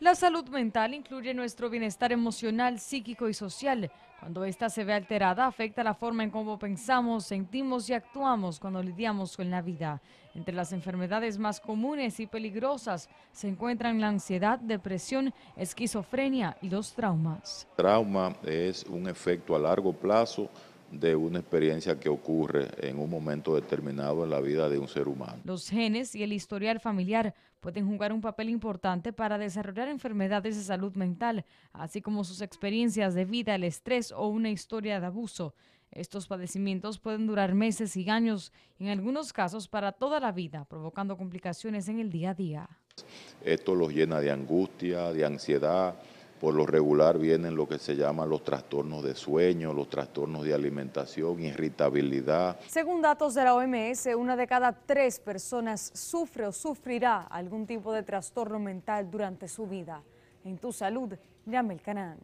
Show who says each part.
Speaker 1: La salud mental incluye nuestro bienestar emocional, psíquico y social. Cuando ésta se ve alterada, afecta la forma en cómo pensamos, sentimos y actuamos cuando lidiamos con la vida. Entre las enfermedades más comunes y peligrosas se encuentran la ansiedad, depresión, esquizofrenia y los traumas.
Speaker 2: Trauma es un efecto a largo plazo de una experiencia que ocurre en un momento determinado en la vida de un ser humano.
Speaker 1: Los genes y el historial familiar pueden jugar un papel importante para desarrollar enfermedades de salud mental, así como sus experiencias de vida, el estrés o una historia de abuso. Estos padecimientos pueden durar meses y años, en algunos casos para toda la vida, provocando complicaciones en el día a día.
Speaker 2: Esto los llena de angustia, de ansiedad, por lo regular vienen lo que se llaman los trastornos de sueño, los trastornos de alimentación, irritabilidad.
Speaker 1: Según datos de la OMS, una de cada tres personas sufre o sufrirá algún tipo de trastorno mental durante su vida. En tu salud, llame el canal.